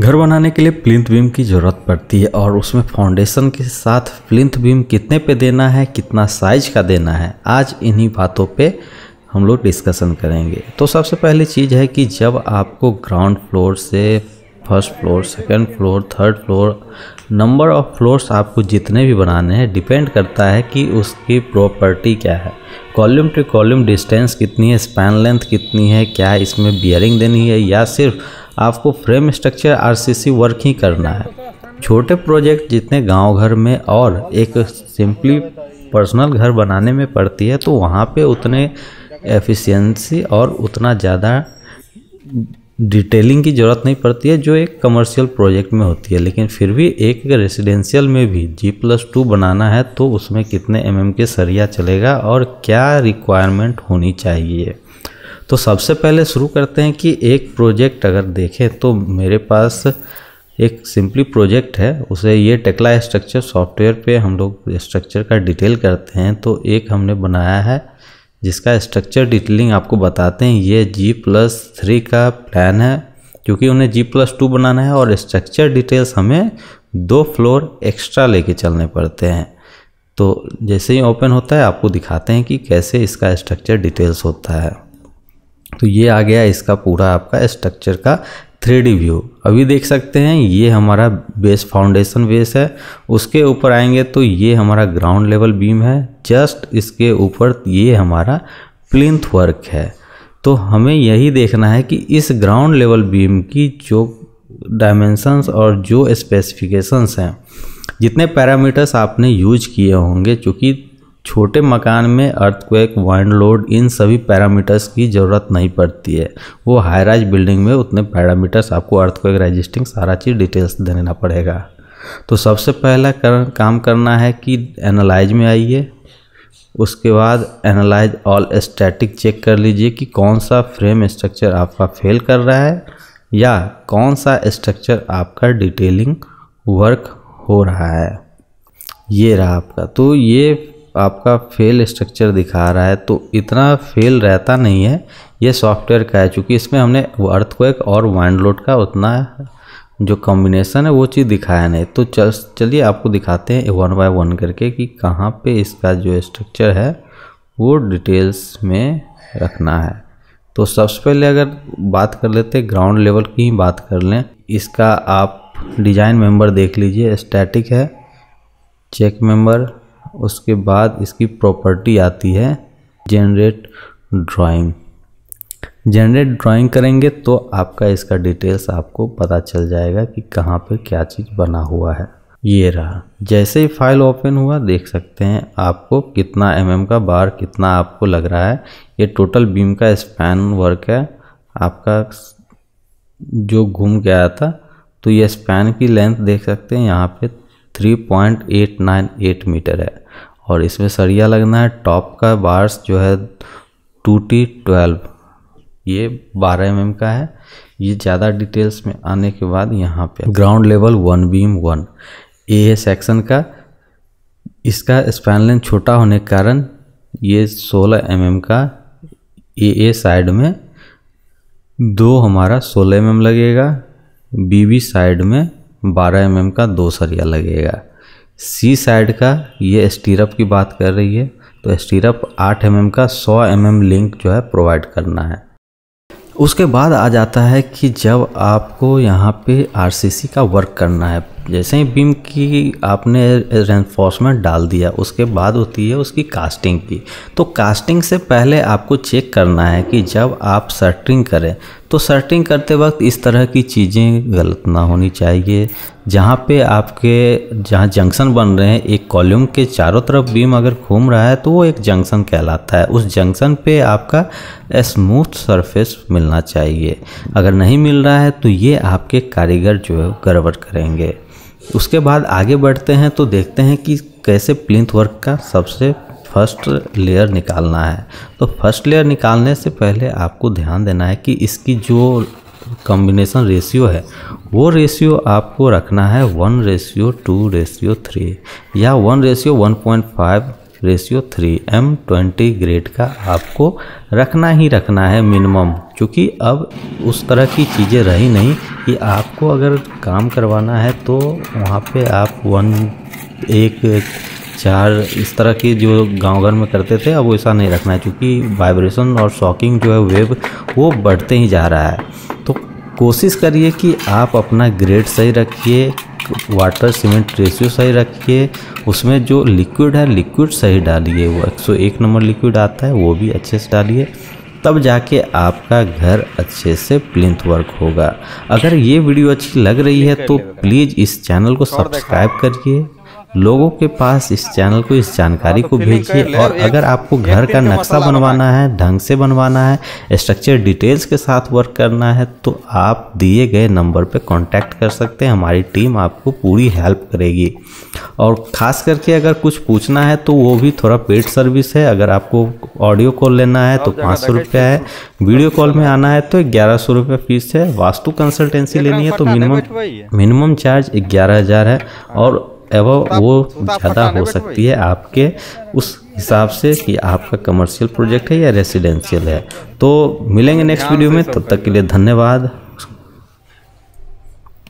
घर बनाने के लिए प्लिंथ बीम की ज़रूरत पड़ती है और उसमें फाउंडेशन के साथ प्लिंथ बीम कितने पे देना है कितना साइज का देना है आज इन्हीं बातों पे हम लोग डिस्कशन करेंगे तो सबसे पहली चीज़ है कि जब आपको ग्राउंड फ्लोर से first floor second floor third floor number of floors आपको जितने भी बनाने हैं डिपेंड करता है कि उसकी प्रॉपर्टी क्या है कॉल्यूम टू कॉल्यूम डिस्टेंस कितनी है स्पैन लेंथ कितनी है क्या इसमें बियरिंग देनी है या सिर्फ आपको फ्रेम स्ट्रक्चर आरसीसी वर्क ही करना है छोटे प्रोजेक्ट जितने गांव घर में और एक सिंपली पर्सनल घर बनाने में पड़ती है तो वहाँ पे उतने एफिशिएंसी और उतना ज़्यादा डिटेलिंग की ज़रूरत नहीं पड़ती है जो एक कमर्शियल प्रोजेक्ट में होती है लेकिन फिर भी एक रेसिडेंशियल में भी जी प्लस टू बनाना है तो उसमें कितने एम mm के सरिया चलेगा और क्या रिक्वायरमेंट होनी चाहिए तो सबसे पहले शुरू करते हैं कि एक प्रोजेक्ट अगर देखें तो मेरे पास एक सिंपली प्रोजेक्ट है उसे ये टेक्ला स्ट्रक्चर सॉफ्टवेयर पे हम लोग स्ट्रक्चर का डिटेल करते हैं तो एक हमने बनाया है जिसका स्ट्रक्चर डिटेलिंग आपको बताते हैं ये जी प्लस थ्री का प्लान है क्योंकि उन्हें जी प्लस टू बनाना है और स्ट्रक्चर डिटेल्स हमें दो फ्लोर एक्स्ट्रा लेके चलने पड़ते हैं तो जैसे ही ओपन होता है आपको दिखाते हैं कि कैसे इसका स्ट्रक्चर डिटेल्स होता है तो ये आ गया इसका पूरा आपका स्ट्रक्चर का थ्री व्यू अभी देख सकते हैं ये हमारा बेस फाउंडेशन बेस है उसके ऊपर आएंगे तो ये हमारा ग्राउंड लेवल बीम है जस्ट इसके ऊपर ये हमारा प्लिंथ वर्क है तो हमें यही देखना है कि इस ग्राउंड लेवल बीम की जो डायमेंशंस और जो स्पेसिफिकेशंस हैं जितने पैरामीटर्स आपने यूज किए होंगे चूँकि छोटे मकान में अर्थक्वेक वाइंड लोड इन सभी पैरामीटर्स की ज़रूरत नहीं पड़ती है वो हाई राइज बिल्डिंग में उतने पैरामीटर्स आपको अर्थक्वेक रजिस्टिंग सारा चीज़ डिटेल्स देना पड़ेगा तो सबसे पहला कर, काम करना है कि एनालाइज में आइए उसके बाद एनालाइज ऑल स्टैटिक चेक कर लीजिए कि कौन सा फ्रेम स्ट्रक्चर आपका फेल कर रहा है या कौन सा स्ट्रक्चर आपका डिटेलिंग वर्क हो रहा है ये रहा आपका तो ये आपका फेल स्ट्रक्चर दिखा रहा है तो इतना फेल रहता नहीं है ये सॉफ्टवेयर का है चूँकि इसमें हमने एक और वाइंड लोड का उतना जो कॉम्बिनेशन है वो चीज़ दिखाया नहीं तो चल चलिए आपको दिखाते हैं वन बाय वन करके कि कहाँ पे इसका जो स्ट्रक्चर है वो डिटेल्स में रखना है तो सबसे पहले अगर बात कर लेते ग्राउंड लेवल की ही बात कर लें इसका आप डिज़ाइन मेंबर देख लीजिए स्टैटिक है चेक मेंबर उसके बाद इसकी प्रॉपर्टी आती है जनरेट ड्राइंग जनरेट ड्राइंग करेंगे तो आपका इसका डिटेल्स आपको पता चल जाएगा कि कहाँ पे क्या चीज़ बना हुआ है ये रहा जैसे ही फाइल ओपन हुआ देख सकते हैं आपको कितना एम mm का बार कितना आपको लग रहा है ये टोटल बीम का स्पैन वर्क है आपका जो घूम गया था तो ये स्पैन की लेंथ देख सकते हैं यहाँ पे 3.898 मीटर है और इसमें सरिया लगना है टॉप का बार्स जो है टू टी ट्वेल्व ये 12 एम का है ये ज़्यादा डिटेल्स में आने के बाद यहाँ पे ground level one beam one A है सेक्शन का इसका स्पैन लेंथ छोटा होने के कारण ये 16 एम का ए ए साइड में दो हमारा 16 एम लगेगा बी बी साइड में 12 एम mm का दो सरिया लगेगा सी साइड का ये स्टीरअप की बात कर रही है तो स्टीरअप 8 एम mm का 100 एम mm लिंक जो है प्रोवाइड करना है उसके बाद आ जाता है कि जब आपको यहाँ पे आरसीसी का वर्क करना है जैसे ही बीम की आपने रेनफोर्समेंट डाल दिया उसके बाद होती है उसकी कास्टिंग की तो कास्टिंग से पहले आपको चेक करना है कि जब आप सर्टिंग करें तो सर्टिंग करते वक्त इस तरह की चीज़ें गलत ना होनी चाहिए जहाँ पे आपके जहाँ जंक्शन बन रहे हैं एक कॉल्यूम के चारों तरफ बीम अगर घूम रहा है तो वो एक जंक्शन कहलाता है उस जंक्शन पे आपका स्मूथ सरफेस मिलना चाहिए अगर नहीं मिल रहा है तो ये आपके कारीगर जो है गड़बड़ करेंगे उसके बाद आगे बढ़ते हैं तो देखते हैं कि कैसे प्लिंथ वर्क का सबसे फर्स्ट लेयर निकालना है तो फर्स्ट लेयर निकालने से पहले आपको ध्यान देना है कि इसकी जो कॉम्बिनेशन रेशियो है वो रेशियो आपको रखना है one ratio two ratio three या one ratio one point five ratio three M twenty grade का आपको रखना ही रखना है मिनिमम क्योंकि अब उस तरह की चीज़ें रही नहीं कि आपको अगर काम करवाना है तो वहाँ पे आप वन एक चार इस तरह की जो गांव घर में करते थे अब वैसा नहीं रखना है क्योंकि वाइब्रेशन और शॉकिंग जो है वेव वो बढ़ते ही जा रहा है तो कोशिश करिए कि आप अपना ग्रेड सही रखिए वाटर सीमेंट रेशियो सही रखिए उसमें जो लिक्विड है लिक्विड सही डालिए वो 101 नंबर लिक्विड आता है वो भी अच्छे से डालिए तब जाके आपका घर अच्छे से प्लिंथ वर्क होगा अगर ये वीडियो अच्छी लग रही है तो प्लीज़ इस चैनल को सब्सक्राइब हाँ। करिए लोगों के पास इस चैनल को इस जानकारी हाँ, तो को भेजिए और अगर आपको घर का नक्शा बनवाना है ढंग से बनवाना है स्ट्रक्चर डिटेल्स के साथ वर्क करना है तो आप दिए गए नंबर पर कॉन्टैक्ट कर सकते हैं हमारी टीम आपको पूरी हेल्प करेगी और ख़ास करके अगर कुछ पूछना है तो वो भी थोड़ा पेड सर्विस है अगर आपको ऑडियो कॉल लेना है तो पाँच सौ रुपया है वीडियो कॉल में आना है तो ग्यारह सौ रुपये फीस है वास्तु कंसल्टेंसी लेनी है तो मिनिमम मिनिमम चार्ज ग्यारह हज़ार है और एवं वो तो तो ज़्यादा हो सकती है आपके उस हिसाब से कि आपका कमर्शियल प्रोजेक्ट है या रेसिडेंशियल है तो मिलेंगे हाँ, नेक्स्ट वीडियो में तब तक के लिए धन्यवाद